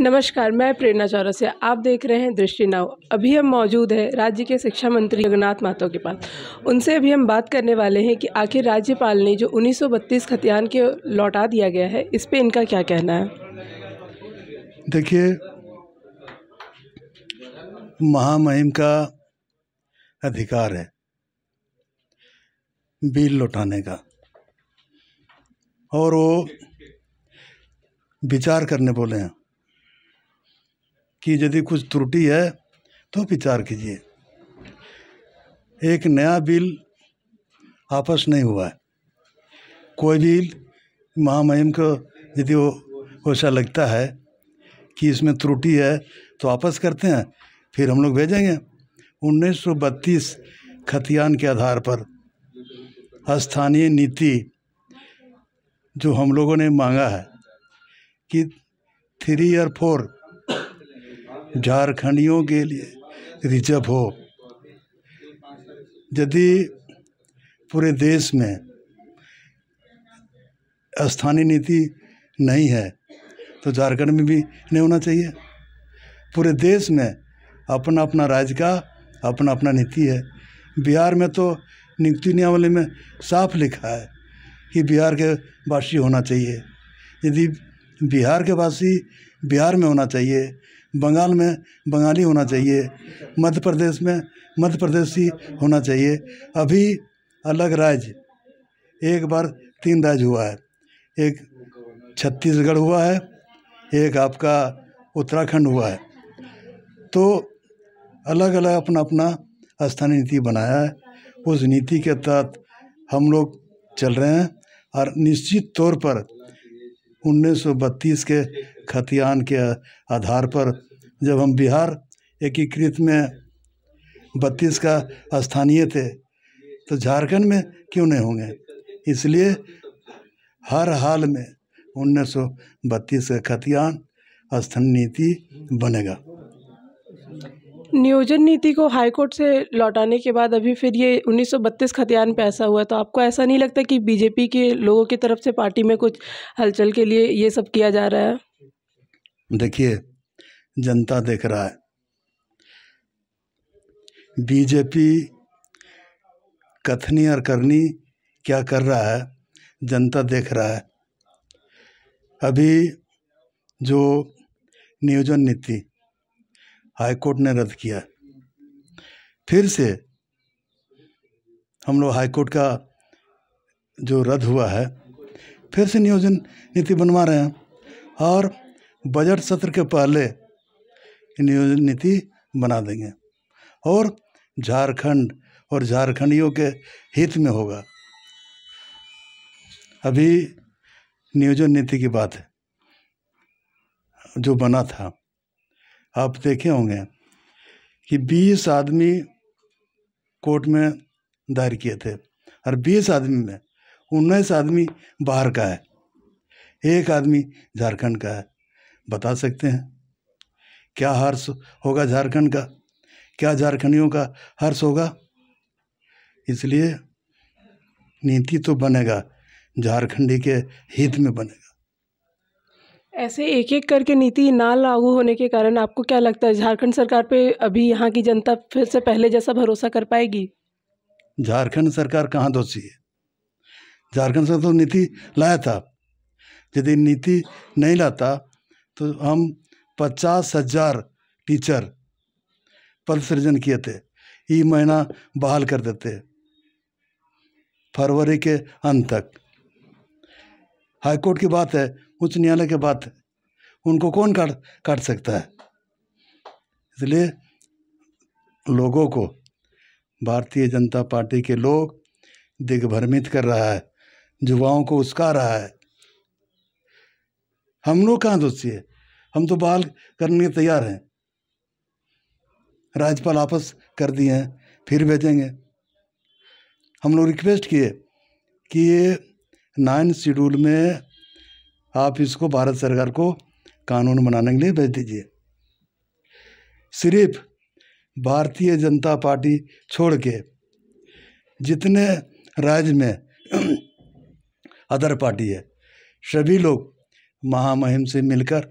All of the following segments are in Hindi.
नमस्कार मैं प्रेरणा चौरसिया आप देख रहे हैं दृष्टि नाव अभी हम मौजूद हैं राज्य के शिक्षा मंत्री जगन्नाथ महतो के पास उनसे अभी हम बात करने वाले हैं कि आखिर राज्यपाल ने जो 1932 खतियान के लौटा दिया गया है इस पे इनका क्या कहना है देखिए महामहिम का अधिकार है बिल लौटाने का और वो विचार करने बोले हैं कि यदि कुछ त्रुटि है तो विचार कीजिए एक नया बिल आपस नहीं हुआ है कोई भी महामहिम को यदि वो ऐसा लगता है कि इसमें त्रुटि है तो आपस करते हैं फिर हम लोग भेजेंगे उन्नीस सौ बत्तीस खतियान के आधार पर स्थानीय नीति जो हम लोगों ने मांगा है कि थ्री और फोर झारखंडियों के लिए रिजर्व हो यदि पूरे देश में स्थानीय नीति नहीं है तो झारखंड में भी नहीं होना चाहिए पूरे देश में अपना अपना राज्य का अपना अपना नीति है बिहार में तो नियुक्ति नियमावली में साफ लिखा है कि बिहार के वासी होना चाहिए यदि बिहार के वासी बिहार में होना चाहिए बंगाल में बंगाली होना चाहिए मध्य प्रदेश में मध्य प्रदेशी होना चाहिए अभी अलग राज्य एक बार तीन राज्य हुआ है एक छत्तीसगढ़ हुआ है एक आपका उत्तराखंड हुआ है तो अलग अलग अपना अपना स्थानीय नीति बनाया है उस नीति के तहत हम लोग चल रहे हैं और निश्चित तौर पर 1932 के खतियान के आधार पर जब हम बिहार एकीकृत में बत्तीस का स्थानीय थे तो झारखंड में क्यों नहीं होंगे इसलिए हर हाल में उन्नीस सौ बत्तीस का खतियान स्थान नीति बनेगा नियोजन नीति को हाईकोर्ट से लौटाने के बाद अभी फिर ये 1932 खतियान पे ऐसा हुआ तो आपको ऐसा नहीं लगता कि बीजेपी के लोगों की तरफ से पार्टी में कुछ हलचल के लिए ये सब किया जा रहा है देखिए जनता देख रहा है बीजेपी कथनी और करनी क्या कर रहा है जनता देख रहा है अभी जो नियोजन नीति हाईकोर्ट ने रद्द किया फिर से हम लोग हाईकोर्ट का जो रद्द हुआ है फिर से नियोजन नीति बनवा रहे हैं और बजट सत्र के पहले नियोजन नीति बना देंगे और झारखंड और झारखंडियों के हित में होगा अभी नियोजन नीति की बात है जो बना था आप देखे होंगे कि 20 आदमी कोर्ट में दायर किए थे और 20 आदमी में उन्नीस आदमी बाहर का है एक आदमी झारखंड का है बता सकते हैं क्या हर्ष होगा झारखंड का क्या झारखंडियों का हर्ष होगा इसलिए नीति तो बनेगा झारखंडी के हित में बनेगा ऐसे एक एक करके नीति ना लागू होने के कारण आपको क्या लगता है झारखंड सरकार पे अभी यहाँ की जनता फिर से पहले जैसा भरोसा कर पाएगी झारखंड सरकार कहाँ दोषी है झारखंड सरकार तो नीति लाया था यदि नीति नहीं लाता तो हम पचास हजार टीचर पद सृजन किए थे ई महीना बहाल कर देते फरवरी के अंत तक हाईकोर्ट की बात है उच्च न्यायालय की बात है उनको कौन काट काट सकता है इसलिए लोगों को भारतीय जनता पार्टी के लोग दिग्भ्रमित कर रहा है युवाओं को उसका रहा है हम लोग कहाँ दोषी है हम तो बहाल करने तैयार हैं राज्यपाल आपस कर दिए हैं फिर भेजेंगे हम लोग रिक्वेस्ट किए कि ये नाइन शेड्यूल में आप इसको भारत सरकार को कानून बनाने के लिए भेज दीजिए सिर्फ भारतीय जनता पार्टी छोड़ के जितने राज्य में अदर पार्टी है सभी लोग महामहिम से मिलकर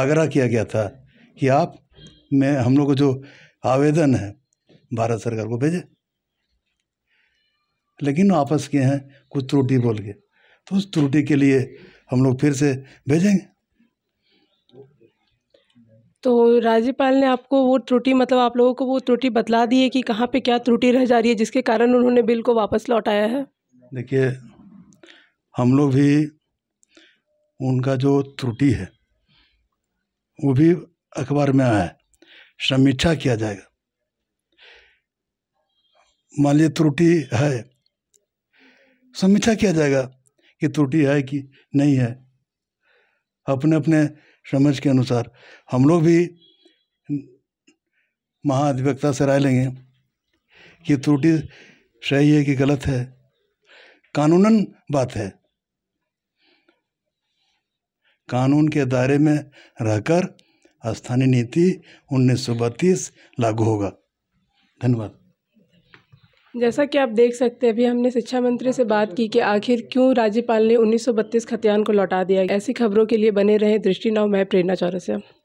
आग्रह किया गया था कि आप में हम लोग को जो आवेदन है भारत सरकार को भेजे लेकिन आपस के हैं कुछ त्रुटि बोल के तो उस त्रुटि के लिए हम लोग फिर से भेजेंगे तो राज्यपाल ने आपको वो त्रुटि मतलब आप लोगों को वो त्रुटि बतला दी है कि कहाँ पे क्या त्रुटि रह जा रही है जिसके कारण उन्होंने बिल को वापस लौटाया है देखिए हम लोग भी उनका जो त्रुटि है वो भी अखबार में आया है समीक्षा किया जाएगा मान लीजिए त्रुटि है समीक्षा किया जाएगा कि त्रुटि है कि नहीं है अपने अपने समझ के अनुसार हम लोग भी महाधिवक्ता से राय लेंगे कि त्रुटि सही है कि गलत है कानूनन बात है कानून के दायरे में रहकर स्थानीय नीति बत्तीस लागू होगा धन्यवाद जैसा कि आप देख सकते हैं अभी हमने शिक्षा मंत्री से बात की कि आखिर क्यों राज्यपाल ने 1932 खतियान को लौटा दिया ऐसी खबरों के लिए बने रहे दृष्टि नाव मैं प्रेरणा चौरसिया